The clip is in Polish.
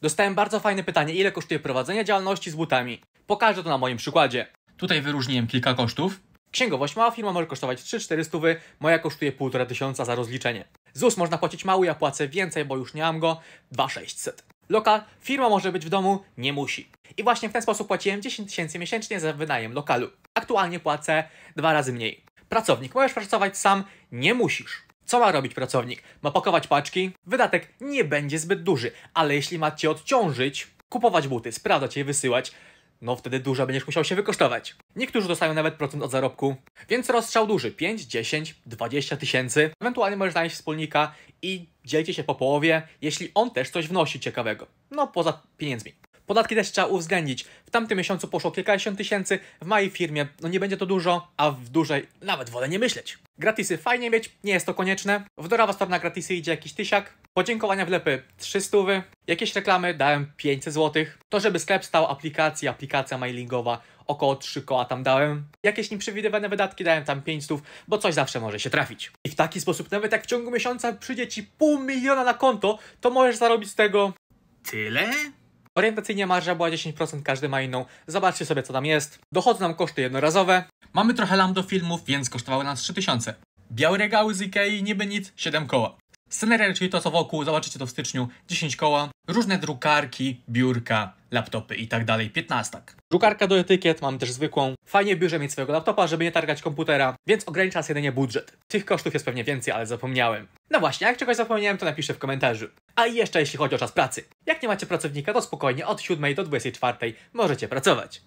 Dostałem bardzo fajne pytanie, ile kosztuje prowadzenie działalności z butami. Pokażę to na moim przykładzie. Tutaj wyróżniłem kilka kosztów. Księgowość mała firma może kosztować 3-4 stówy, moja kosztuje 1,5 tysiąca za rozliczenie. ZUS można płacić mały, ja płacę więcej, bo już nie mam go, 2,600. Lokal, firma może być w domu, nie musi. I właśnie w ten sposób płaciłem 10 tysięcy miesięcznie za wynajem lokalu. Aktualnie płacę dwa razy mniej. Pracownik, możesz pracować sam, nie musisz. Co ma robić pracownik? Ma pakować paczki? Wydatek nie będzie zbyt duży, ale jeśli macie odciążyć, kupować buty, sprawdzać je, wysyłać, no wtedy dużo będziesz musiał się wykosztować. Niektórzy dostają nawet procent od zarobku, więc rozstrzał duży 5, 10, 20 tysięcy. Ewentualnie możesz znaleźć wspólnika i dzielcie się po połowie, jeśli on też coś wnosi ciekawego. No poza pieniędzmi. Podatki też trzeba uwzględnić. W tamtym miesiącu poszło kilkadziesiąt tysięcy, w mojej firmie no nie będzie to dużo, a w dużej nawet wolę nie myśleć. Gratisy fajnie mieć, nie jest to konieczne. W dorawa strona gratisy idzie jakiś tysiak. Podziękowania wlepy 300, jakieś reklamy dałem 500 zł. To, żeby sklep stał aplikacji, aplikacja mailingowa, około 3 koła tam dałem. Jakieś nieprzewidywane wydatki dałem tam 5 bo coś zawsze może się trafić. I w taki sposób, nawet jak w ciągu miesiąca przyjdzie ci pół miliona na konto, to możesz zarobić z tego... Tyle? Orientacyjnie marża była 10%, każdy ma inną. Zobaczcie sobie co tam jest. Dochodzą nam koszty jednorazowe. Mamy trochę lam do filmów, więc kosztowały nas 3000. Białe regały z Ikei, niby nic, 7 koła. Sceneria, czyli to co wokół, zobaczycie to w styczniu, 10 koła. Różne drukarki, biurka, laptopy i tak dalej, 15. Drukarka do etykiet, mam też zwykłą. Fajnie w biurze mieć swojego laptopa, żeby nie targać komputera, więc ogranicza nas jedynie budżet. Tych kosztów jest pewnie więcej, ale zapomniałem. No właśnie, jak czegoś zapomniałem, to napiszę w komentarzu. A jeszcze jeśli chodzi o czas pracy. Jak nie macie pracownika, to spokojnie od 7 do 24 możecie pracować.